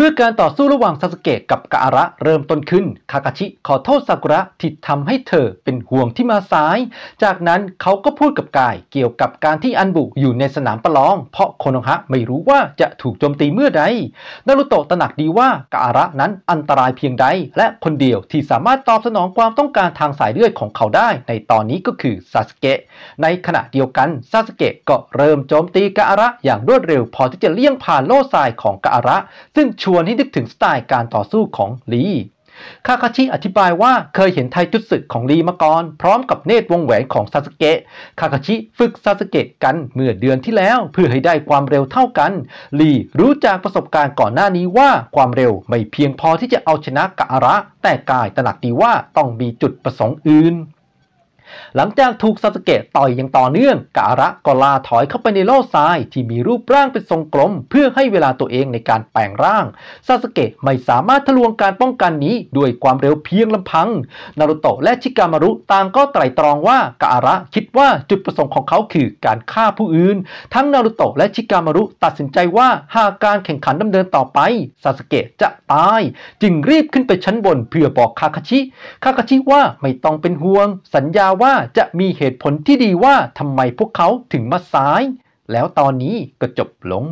เมื่อการต่อสู้ระหว่างซาสเกะกับกะอาระเริ่มต้นขึ้น คากาชิขอโทษซากุระที่ทำให้เธอเป็นห่วงที่มาสาย จากนั้นเขาก็พูดกับกาย เกี่ยวกับการที่อันบุอยู่ในสนามประลอง เพราะโคโนฮะไม่รู้ว่าจะถูกโจมตีเมื่อใดนารุโตะตระหนักดีว่ากะอาระนั้นอันตรายเพียงใด และคนเดียวที่สามารถตอบสนองความต้องการทางสายเลือดของเขาได้ ในตอนนี้ก็คือซาสเกะ ในขณะเดียวกันซาสเกะก็เริ่มโจมตีกะอาระอย่างรวดเร็ว พอที่จะเลี่ยงผ่านโล่ทรายของกะอาระ ซึ่งวนให้นึกถึงสไตล์การต่อสู้ของลี คาคาชิอธิบายว่าเคยเห็นไทจุดสึกของลีมาก่อนพร้อมกับเนตรวงแหวนของซาสเกะ คาคาชิฝึกซาสเกะกันเมื่อเดือนที่แล้ว เพื่อให้ได้ความเร็วเท่ากัน ลีรู้จากประสบการณ์ก่อนหน้านี้ว่าความเร็วไม่เพียงพอที่จะเอาชนะกะอาระ แต่กายตระหนักดีว่าต้องมีจุดประสงค์อื่นหลังจากถูกซาสเกะต่อยอย่างต่อเนื่อง การะก็ลาถอยเข้าไปในโลทรายที่มีรูปร่างเป็นทรงกลม เพื่อให้เวลาตัวเองในการแปลงร่าง ซาสเกะไม่สามารถทะลวงการป้องกันนี้ด้วยความเร็วเพียงลำพัง นารุโตะและชิกามารุต่างก็ไตรตรองว่าการะคิดว่าจุดประสงค์ของเขาคือการฆ่าผู้อื่น ทั้งนารุโตะและชิกามารุตัดสินใจว่า หากการแข่งขันดำเนินต่อไปซาสเกะจะตาย จึงรีบขึ้นไปชั้นบนเพื่อบอกคาคาชิคาคาชิว่าไม่ต้องเป็นห่วง สัญญาว่าจะมีเหตุผลที่ดีว่าทำไมพวกเขาถึงมาสาย แล้วตอนนี้ก็จบลง